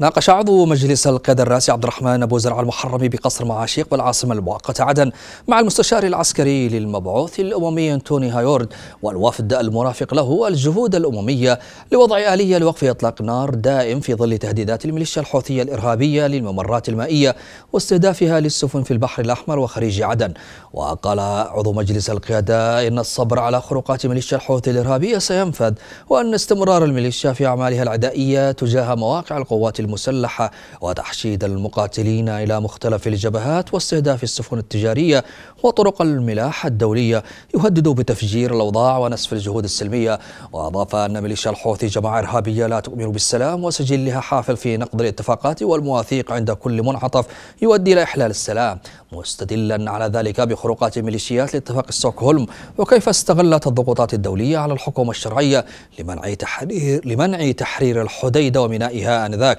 ناقش عضو مجلس القيادة الرئاسي عبد الرحمن أبو زرع المحرمي بقصر معاشيق والعاصمة المؤقتة عدن مع المستشار العسكري للمبعوث الأممي أنتوني هايورد والوفد المرافق له الجهود الأممية لوضع آلية لوقف إطلاق نار دائم في ظل تهديدات الميليشيا الحوثية الإرهابية للممرات المائية واستهدافها للسفن في البحر الأحمر وخريج عدن وقال عضو مجلس القيادة إن الصبر على خروقات ميليشيا الحوثي الإرهابية سينفذ وأن استمرار الميليشيا في أعمالها العدائية تجاه مواقع القوات المسلحة وتحشيد المقاتلين إلى مختلف الجبهات واستهداف السفن التجارية وطرق الملاحة الدولية يهدد بتفجير الأوضاع ونسف الجهود السلمية وأضاف أن ميليشيا الحوثي جماعة إرهابية لا تؤمن بالسلام وسجلها حافل في نقض الاتفاقات والمواثيق عند كل منعطف يؤدي إلى إحلال السلام مستدلا على ذلك بخروقات ميليشيات لاتفاق ستوكهولم وكيف استغلت الضغوطات الدولية على الحكومة الشرعية لمنع تحرير, لمنع تحرير الحديدة ومينائها آنذاك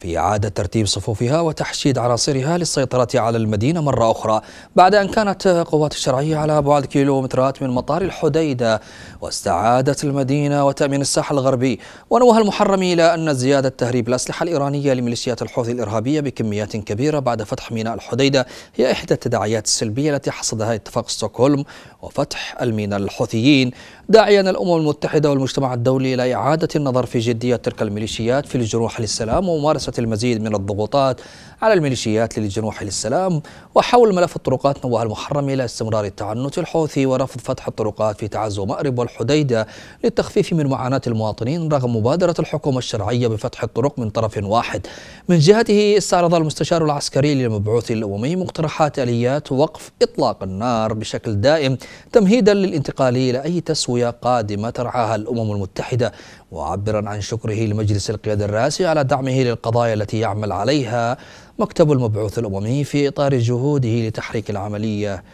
في إعادة ترتيب صفوفها وتحشيد عناصرها للسيطرة على المدينة مرة أخرى بعد أن كانت قوات الشرعية على بعد كيلومترات من مطار الحديدة واستعادت المدينة وتأمين الساحل الغربي ونوه المحرمي إلى أن زيادة تهريب الأسلحة الإيرانية لميليشيات الحوثي الإرهابية بكميات كبيرة بعد فتح ميناء الحديدة هي إحدى التداعيات السلبية التي حصدها اتفاق ستوكهولم وفتح الميناء للحوثيين داعيا الأمم المتحدة والمجتمع الدولي إلى إعادة النظر في جدية تلك الميليشيات في الجروح للسلام وممارسة ممارسة المزيد من الضغوطات على الميليشيات للجنوح للسلام وحول ملف الطرقات نواها المحرم إلى استمرار التعنت الحوثي ورفض فتح الطرقات في تعز ومأرب والحديدة للتخفيف من معاناة المواطنين رغم مبادرة الحكومة الشرعية بفتح الطرق من طرف واحد من جهته استعرض المستشار العسكري للمبعوث الأممي مقترحات آليات وقف إطلاق النار بشكل دائم تمهيدا للانتقال إلى أي تسوية قادمة ترعاها الأمم المتحدة وعبرا عن شكره لمجلس القيادة الرئاسي على دعمه للقضايا التي يعمل عليها مكتب المبعوث الأممي في إطار جهوده لتحريك العملية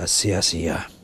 السياسية